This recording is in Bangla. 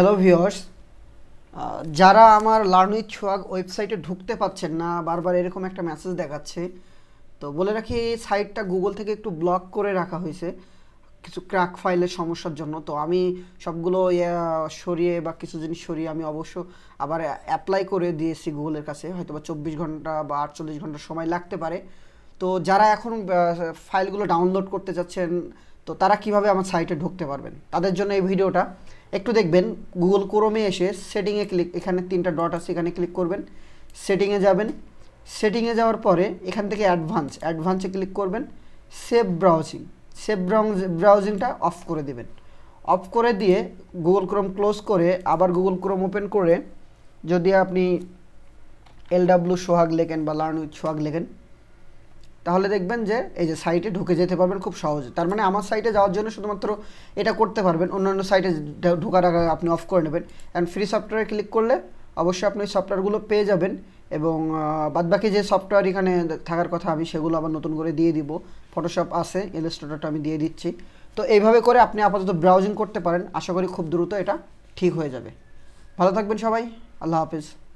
হ্যালো ভিওর্স যারা আমার লার্নিং ছোয়াক ওয়েবসাইটে ঢুকতে পাচ্ছেন না বারবার এরকম একটা মেসেজ দেখাচ্ছে তো বলে রাখি এই সাইটটা গুগল থেকে একটু ব্লক করে রাখা হয়েছে কিছু ক্র্যাক ফাইলের সমস্যার জন্য তো আমি সবগুলো সরিয়ে বা কিছু জিনিস সরিয়ে আমি অবশ্য আবার অ্যাপ্লাই করে দিয়েছি গুগলের কাছে হয়তো বা চব্বিশ ঘন্টা বা আটচল্লিশ ঘন্টা সময় লাগতে পারে তো যারা এখন ফাইলগুলো ডাউনলোড করতে যাচ্ছেন তো তারা কিভাবে আমার সাইটে ঢুকতে পারবেন তাদের জন্য এই ভিডিওটা একটু দেখবেন গুগল ক্রোমে এসে সেটিংয়ে ক্লিক এখানে তিনটা ডট আছে এখানে ক্লিক করবেন সেটিংয়ে যাবেন সেটিংয়ে যাওয়ার পরে এখান থেকে অ্যাডভান্স অ্যাডভান্সে ক্লিক করবেন সেভ ব্রাউজিং সেভ ব্রাউজিংটা অফ করে দেবেন অফ করে দিয়ে গুগল ক্রোম ক্লোজ করে আবার গুগল ক্রোম ওপেন করে যদি আপনি এলডাব্লিউ সোহাগ লেখেন বা লার্ন উইথ সোহাগ লেখেন তাহলে দেখবেন যে এই যে সাইটে ঢুকে যেতে পারবেন খুব সহজে তার মানে আমার সাইটে যাওয়ার জন্য শুধুমাত্র এটা করতে পারবেন অন্যান্য সাইটে ঢোকার আগে আপনি অফ করে নেবেন অ্যান্ড ফ্রি সফটওয়্যারে ক্লিক করলে অবশ্যই আপনি সফটওয়্যারগুলো পেয়ে যাবেন এবং বাদবাকি যে সফটওয়্যার এখানে থাকার কথা আমি সেগুলো আবার নতুন করে দিয়ে দিব ফটোশপ আছে ইলাস্ট্রেটরটা আমি দিয়ে দিচ্ছি তো এইভাবে করে আপনি আপাতত ব্রাউজিং করতে পারেন আশা করি খুব দ্রুত এটা ঠিক হয়ে যাবে ভালো থাকবেন সবাই আল্লাহ হাফিজ